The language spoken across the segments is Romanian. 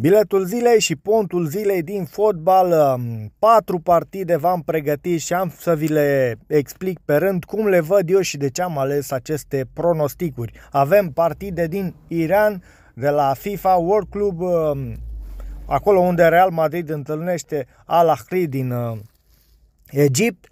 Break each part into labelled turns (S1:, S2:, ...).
S1: Biletul zilei și pontul zilei din fotbal, um, patru partide v-am pregătit și am să vi le explic pe rând cum le văd eu și de ce am ales aceste pronosticuri. Avem partide din Iran, de la FIFA World Club, um, acolo unde Real Madrid întâlnește Al Ahly din uh, Egipt,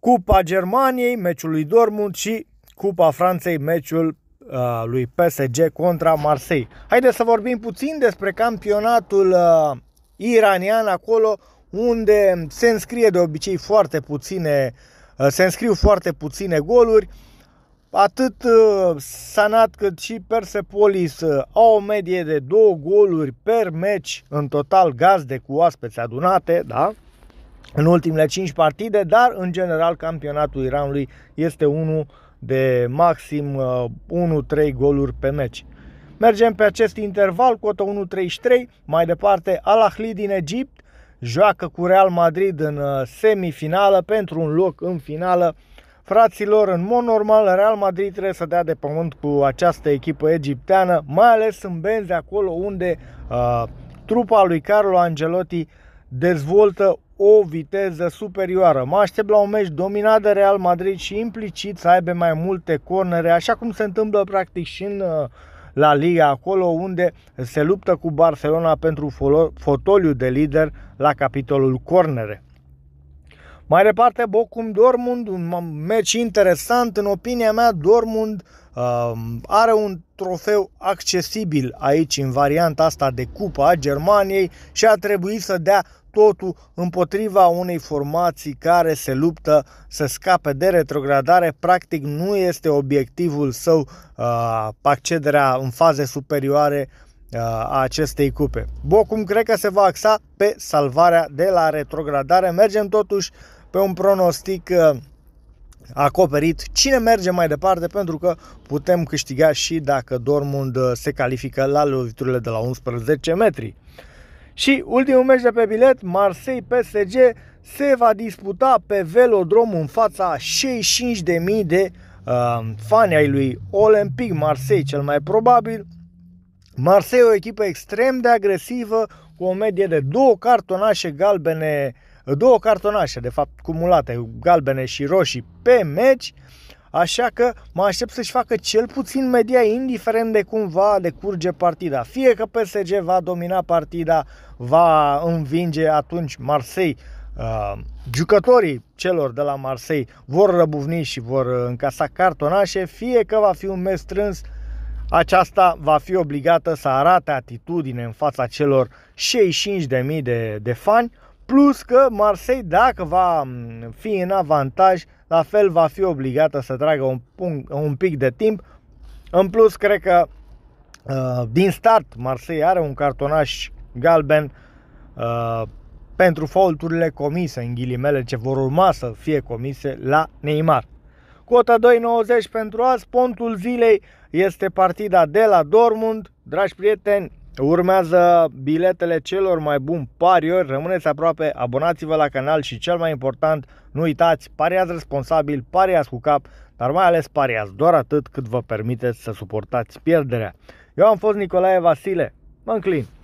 S1: Cupa Germaniei, meciul lui Dortmund și Cupa Franței, meciul Uh, lui PSG contra Marseille. Haideți să vorbim puțin despre campionatul uh, iranian acolo unde se înscrie de obicei foarte puține, uh, se înscriu foarte puține goluri. Atât uh, Sanat cât și Persepolis uh, au o medie de două goluri per meci în total gazde cu oaspeți adunate, da? în ultimele 5 partide, dar în general campionatul Iranului este unul uh, de maxim 1-3 uh, goluri pe meci. Mergem pe acest interval, cotă 1-33, mai departe Al Ahly din Egipt joacă cu Real Madrid în uh, semifinală pentru un loc în finală. Fraților, în mod normal, Real Madrid trebuie să dea de pământ cu această echipă egipteană, mai ales în benzi acolo unde uh, trupa lui Carlo Angelotti dezvoltă o viteză superioară. Mă aștept la un meci dominat de Real Madrid și implicit să aibă mai multe cornere, așa cum se întâmplă practic și în uh, La Liga, acolo unde se luptă cu Barcelona pentru fotoliu de lider la capitolul cornere. Mai departe, Bocum Dortmund, un meci interesant. În opinia mea, Dortmund uh, are un trofeu accesibil aici în varianta asta de Cupa a Germaniei și a trebuit să dea totul împotriva unei formații care se luptă să scape de retrogradare. Practic nu este obiectivul său uh, accederea în faze superioare uh, a acestei cupe. Bocum cred că se va axa pe salvarea de la retrogradare. Mergem totuși pe un pronostic uh, acoperit cine merge mai departe pentru că putem câștiga și dacă Dortmund uh, se califică la loviturile de la 11 metri. Și ultimul meci de pe bilet, Marseille-PSG, se va disputa pe velodrom în fața 65.000 de uh, fani ai lui Olympic Marseille, cel mai probabil. Marseille o echipă extrem de agresivă, cu o medie de două cartonașe galbene, două cartonașe, de fapt, cumulate, galbene și roșii pe meci. Uh, Așa că mă aștept să-și facă cel puțin media, indiferent de cum va decurge partida. Fie că PSG va domina partida, va învinge atunci Marseille, Uh, jucătorii celor de la Marseille vor răbuvni și vor încasa cartonașe, fie că va fi un mes strâns, aceasta va fi obligată să arate atitudine în fața celor 65.000 de, de fani, Plus că Marseille, dacă va mm, fi în avantaj, la fel va fi obligată să tragă un, punct, un pic de timp. În plus, cred că uh, din start Marseille are un cartonaș galben uh, pentru faulturile comise, în ghilimele, ce vor urma să fie comise la Neymar. Cota 2.90 pentru azi, pontul zilei este partida de la Dortmund. Dragi prieteni, Urmează biletele celor mai buni pariori, rămâneți aproape, abonați-vă la canal și cel mai important, nu uitați, pariați responsabil, pariați cu cap, dar mai ales pariați doar atât cât vă permiteți să suportați pierderea. Eu am fost Nicolae Vasile, mă înclin.